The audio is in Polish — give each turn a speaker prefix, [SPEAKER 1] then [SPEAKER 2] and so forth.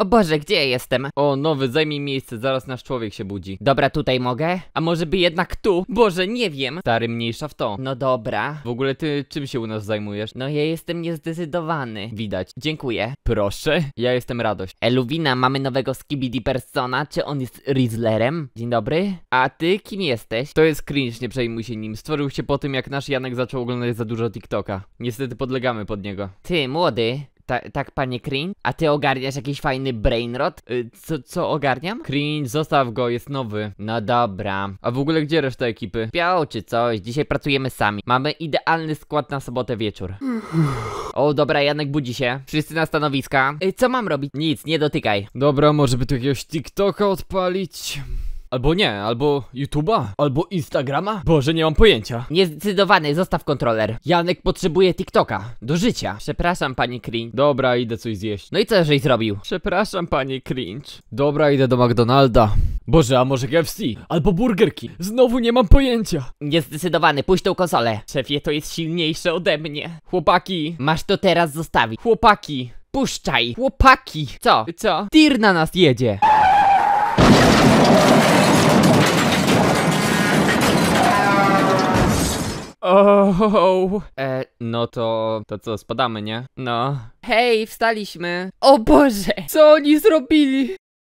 [SPEAKER 1] O Boże, gdzie ja jestem? O, nowy, zajmij miejsce, zaraz nasz człowiek się budzi. Dobra, tutaj mogę? A może by jednak tu? Boże, nie wiem. Stary, mniejsza w to. No dobra. W ogóle ty czym się u nas zajmujesz? No ja jestem niezdecydowany. Widać. Dziękuję. Proszę? Ja jestem radość. Eluwina, mamy nowego Skibidi Persona. Czy on jest Rizzlerem? Dzień dobry. A ty kim jesteś? To jest cringe, nie przejmuj się nim. Stworzył się po tym, jak nasz Janek zaczął oglądać za dużo TikToka. Niestety podlegamy pod niego. Ty, młody tak, panie Krin. A ty ogarniasz jakiś fajny brainrot? Y, co, co ogarniam? Krin, zostaw go, jest nowy. No dobra. A w ogóle gdzie reszta ekipy? Piał czy coś, dzisiaj pracujemy sami. Mamy idealny skład na sobotę wieczór. o, dobra, Janek budzi się. Wszyscy na stanowiska. Ej, y, co mam robić? Nic, nie dotykaj. Dobra, może by tu jakiegoś TikToka odpalić? Albo nie, albo YouTube'a, albo Instagrama? Boże, nie mam pojęcia. Niezdecydowany, zostaw kontroler. Janek potrzebuje TikToka. Do życia. Przepraszam, pani Cringe. Dobra, idę coś zjeść. No i co, żeś zrobił? Przepraszam, pani Cringe.
[SPEAKER 2] Dobra, idę do McDonalda. Boże, a może KFC? Albo burgerki?
[SPEAKER 1] Znowu nie mam pojęcia. Niezdecydowany, puść tą konsolę. Szefie, to jest silniejsze ode mnie. Chłopaki, masz to teraz zostawić. Chłopaki, puszczaj. Chłopaki. Co? Co? Tir na nas jedzie. Oh. E, no to, to co, spadamy, nie? No.
[SPEAKER 3] Hej, wstaliśmy. O Boże, co oni zrobili?